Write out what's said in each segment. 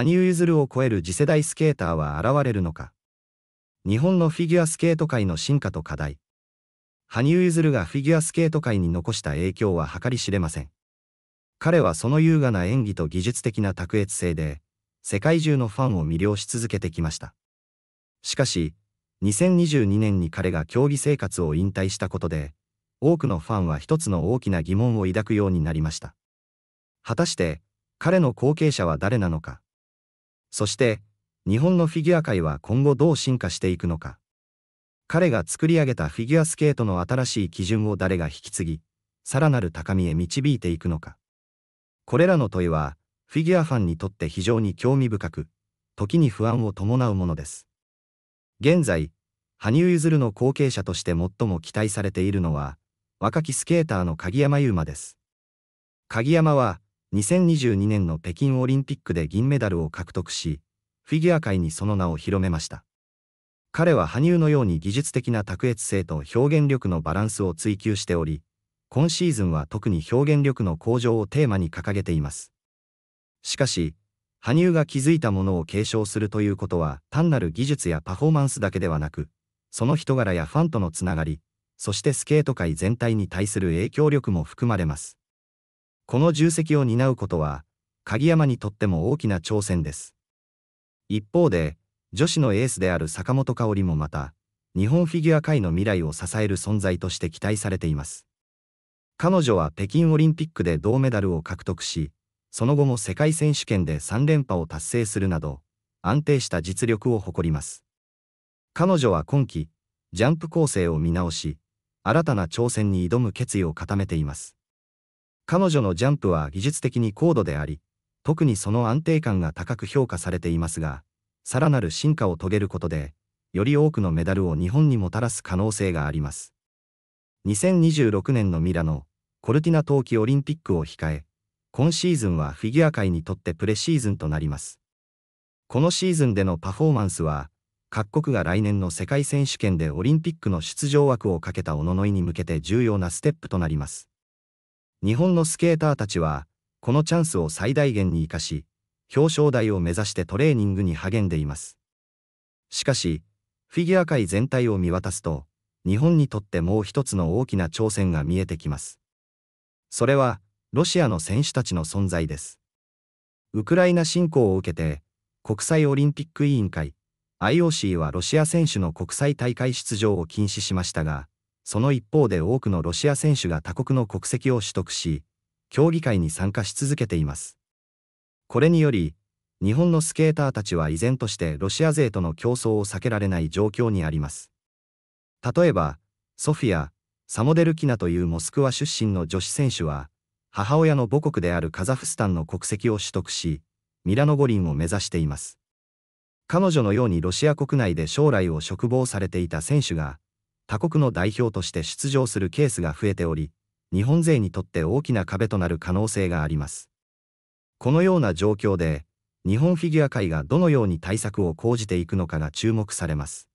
羽生結弦を超える次世代スケーターは現れるのか。日本のフィギュアスケート界の進化と課題。羽生結弦がフィギュアスケート界に残した影響は計り知れません。彼はその優雅な演技と技術的な卓越性で、世界中のファンを魅了し続けてきました。しかし、2022年に彼が競技生活を引退したことで、多くのファンは一つの大きな疑問を抱くようになりました。果たして、彼の後継者は誰なのか。そして、日本のフィギュア界は今後どう進化していくのか。彼が作り上げたフィギュアスケートの新しい基準を誰が引き継ぎ、さらなる高みへ導いていくのか。これらの問いは、フィギュアファンにとって非常に興味深く、時に不安を伴うものです。現在、羽生結弦の後継者として最も期待されているのは、若きスケーターの鍵山優真です。鍵山は、2022年の北京オリンピックで銀メダルを獲得し、フィギュア界にその名を広めました。彼は羽生のように技術的な卓越性と表現力のバランスを追求しており、今シーズンは特に表現力の向上をテーマに掲げています。しかし、羽生が築いたものを継承するということは単なる技術やパフォーマンスだけではなく、その人柄やファンとのつながり、そしてスケート界全体に対する影響力も含まれます。この重責を担うことは、鍵山にとっても大きな挑戦です。一方で、女子のエースである坂本香織もまた、日本フィギュア界の未来を支える存在として期待されています。彼女は北京オリンピックで銅メダルを獲得し、その後も世界選手権で3連覇を達成するなど、安定した実力を誇ります。彼女は今季、ジャンプ構成を見直し、新たな挑戦に挑む決意を固めています。彼女のジャンプは技術的に高度であり、特にその安定感が高く評価されていますが、さらなる進化を遂げることで、より多くのメダルを日本にもたらす可能性があります。2026年のミラノ、コルティナ冬季オリンピックを控え、今シーズンはフィギュア界にとってプレシーズンとなります。このシーズンでのパフォーマンスは、各国が来年の世界選手権でオリンピックの出場枠をかけたおののいに向けて重要なステップとなります。日本のスケーターたちは、このチャンスを最大限に生かし、表彰台を目指してトレーニングに励んでいます。しかし、フィギュア界全体を見渡すと、日本にとってもう一つの大きな挑戦が見えてきます。それは、ロシアの選手たちの存在です。ウクライナ侵攻を受けて、国際オリンピック委員会 IOC はロシア選手の国際大会出場を禁止しましたが、その一方で多くのロシア選手が他国の国籍を取得し、競技会に参加し続けています。これにより、日本のスケーターたちは依然としてロシア勢との競争を避けられない状況にあります。例えば、ソフィア、サモデルキナというモスクワ出身の女子選手は、母親の母国であるカザフスタンの国籍を取得し、ミラノ五輪を目指しています。彼女のようにロシア国内で将来を嘱望されていた選手が、他国の代表として出場するケースが増えており、日本勢にとって大きな壁となる可能性があります。このような状況で、日本フィギュア界がどのように対策を講じていくのかが注目されます。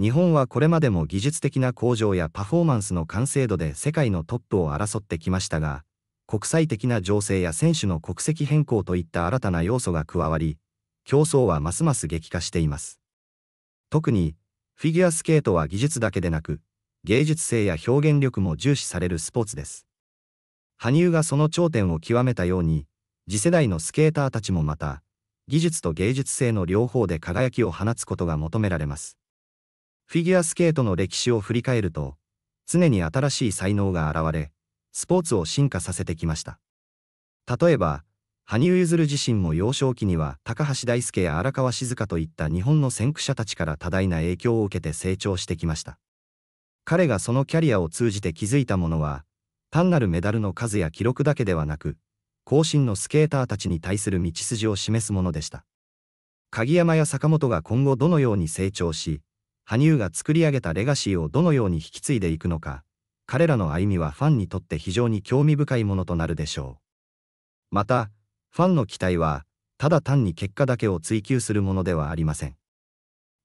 日本はこれまでも技術的な向上やパフォーマンスの完成度で世界のトップを争ってきましたが、国際的な情勢や選手の国籍変更といった新たな要素が加わり、競争はますます激化しています。特に、フィギュアスケートは技術だけでなく、芸術性や表現力も重視されるスポーツです。羽生がその頂点を極めたように、次世代のスケーターたちもまた、技術と芸術性の両方で輝きを放つことが求められます。フィギュアスケートの歴史を振り返ると、常に新しい才能が現れ、スポーツを進化させてきました。例えば、羽生結弦自身も幼少期には高橋大輔や荒川静香といった日本の先駆者たちから多大な影響を受けて成長してきました彼がそのキャリアを通じて築いたものは単なるメダルの数や記録だけではなく後進のスケーターたちに対する道筋を示すものでした鍵山や坂本が今後どのように成長し羽生が作り上げたレガシーをどのように引き継いでいくのか彼らの歩みはファンにとって非常に興味深いものとなるでしょうまたファンの期待は、ただ単に結果だけを追求するものではありません。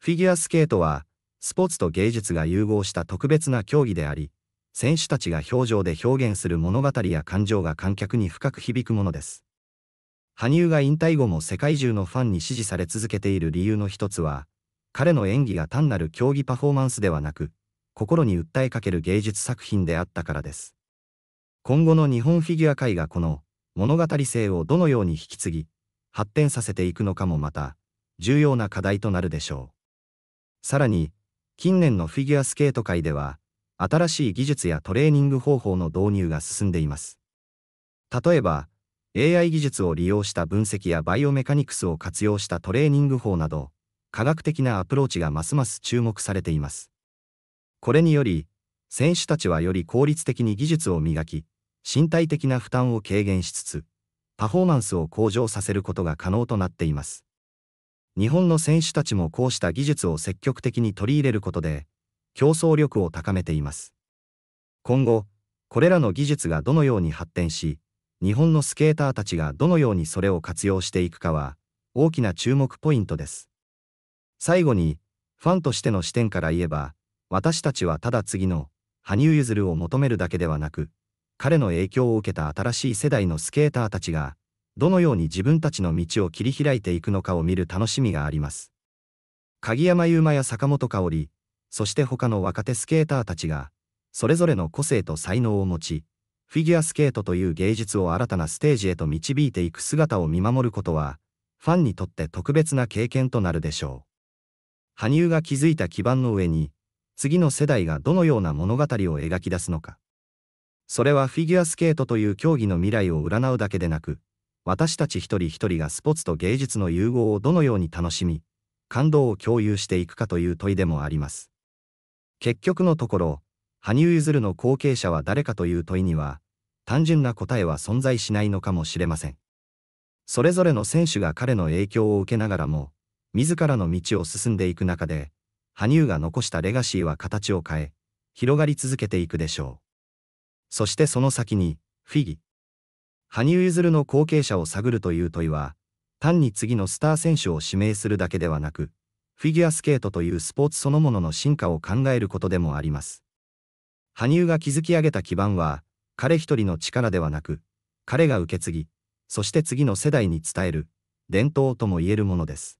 フィギュアスケートは、スポーツと芸術が融合した特別な競技であり、選手たちが表情で表現する物語や感情が観客に深く響くものです。羽生が引退後も世界中のファンに支持され続けている理由の一つは、彼の演技が単なる競技パフォーマンスではなく、心に訴えかける芸術作品であったからです。今後の日本フィギュア界がこの物語性をどのように引き継ぎ、発展させていくのかもまた、重要な課題となるでしょう。さらに、近年のフィギュアスケート界では、新しい技術やトレーニング方法の導入が進んでいます。例えば、AI 技術を利用した分析やバイオメカニクスを活用したトレーニング法など、科学的なアプローチがますます注目されています。これにより、選手たちはより効率的に技術を磨き、身体的な負担を軽減しつつ、パフォーマンスを向上させることが可能となっています。日本の選手たちもこうした技術を積極的に取り入れることで、競争力を高めています。今後、これらの技術がどのように発展し、日本のスケーターたちがどのようにそれを活用していくかは、大きな注目ポイントです。最後に、ファンとしての視点から言えば、私たちはただ次の、羽生結弦を求めるだけではなく、彼の影響を受けた新しい世代のスケーターたちが、どのように自分たちの道を切り開いていくのかを見る楽しみがあります。鍵山優真や坂本香織、そして他の若手スケーターたちが、それぞれの個性と才能を持ち、フィギュアスケートという芸術を新たなステージへと導いていく姿を見守ることは、ファンにとって特別な経験となるでしょう。羽生が築いた基盤の上に、次の世代がどのような物語を描き出すのか。それはフィギュアスケートという競技の未来を占うだけでなく、私たち一人一人がスポーツと芸術の融合をどのように楽しみ、感動を共有していくかという問いでもあります。結局のところ、羽生結弦の後継者は誰かという問いには、単純な答えは存在しないのかもしれません。それぞれの選手が彼の影響を受けながらも、自らの道を進んでいく中で、羽生が残したレガシーは形を変え、広がり続けていくでしょう。そしてその先に、フィギ。羽生結弦の後継者を探るという問いは、単に次のスター選手を指名するだけではなく、フィギュアスケートというスポーツそのものの進化を考えることでもあります。羽生が築き上げた基盤は、彼一人の力ではなく、彼が受け継ぎ、そして次の世代に伝える、伝統とも言えるものです。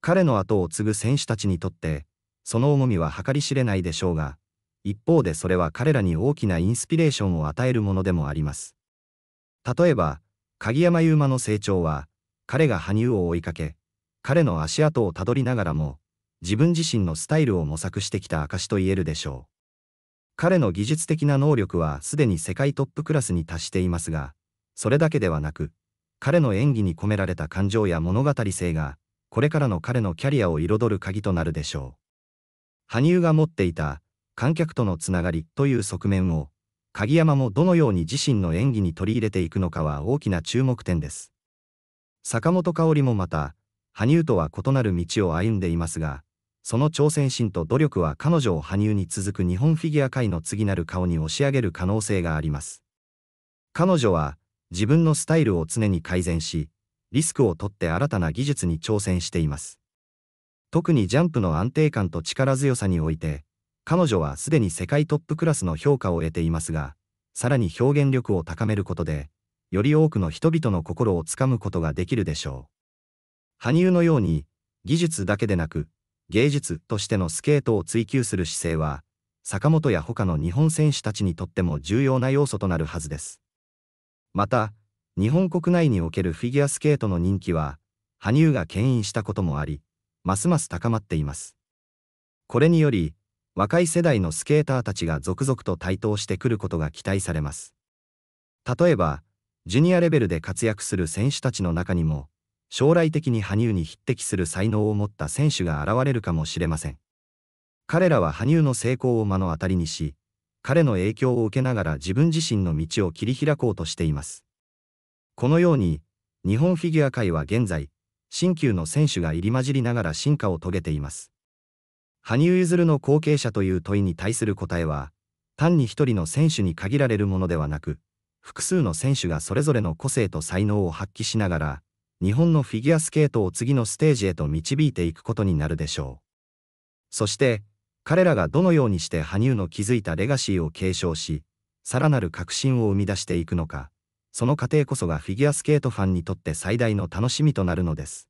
彼の後を継ぐ選手たちにとって、その重みは計り知れないでしょうが、一方でそれは彼らに大きなインスピレーションを与えるものでもあります。例えば、鍵山優真の成長は、彼が羽生を追いかけ、彼の足跡をたどりながらも、自分自身のスタイルを模索してきた証と言えるでしょう。彼の技術的な能力はすでに世界トップクラスに達していますが、それだけではなく、彼の演技に込められた感情や物語性が、これからの彼のキャリアを彩る鍵となるでしょう。羽生が持っていた観客とのつながりという側面を、鍵山もどのように自身の演技に取り入れていくのかは大きな注目点です。坂本香織もまた、羽生とは異なる道を歩んでいますが、その挑戦心と努力は彼女を羽生に続く日本フィギュア界の次なる顔に押し上げる可能性があります。彼女は自分のスタイルを常に改善し、リスクを取って新たな技術に挑戦しています。特にジャンプの安定感と力強さにおいて、彼女はすでに世界トップクラスの評価を得ていますが、さらに表現力を高めることで、より多くの人々の心をつかむことができるでしょう。羽生のように、技術だけでなく、芸術としてのスケートを追求する姿勢は、坂本や他の日本選手たちにとっても重要な要素となるはずです。また、日本国内におけるフィギュアスケートの人気は、羽生が牽引したこともあり、ますます高まっています。これにより、若い世代のスケーターたちが続々と台頭してくることが期待されます。例えば、ジュニアレベルで活躍する選手たちの中にも、将来的に羽生に匹敵する才能を持った選手が現れるかもしれません。彼らは羽生の成功を目の当たりにし、彼の影響を受けながら自分自身の道を切り開こうとしています。このように、日本フィギュア界は現在、新旧の選手が入り混じりながら進化を遂げています。羽生結弦の後継者という問いに対する答えは、単に一人の選手に限られるものではなく、複数の選手がそれぞれの個性と才能を発揮しながら、日本のフィギュアスケートを次のステージへと導いていくことになるでしょう。そして、彼らがどのようにして羽生の築いたレガシーを継承し、さらなる革新を生み出していくのか、その過程こそがフィギュアスケートファンにとって最大の楽しみとなるのです。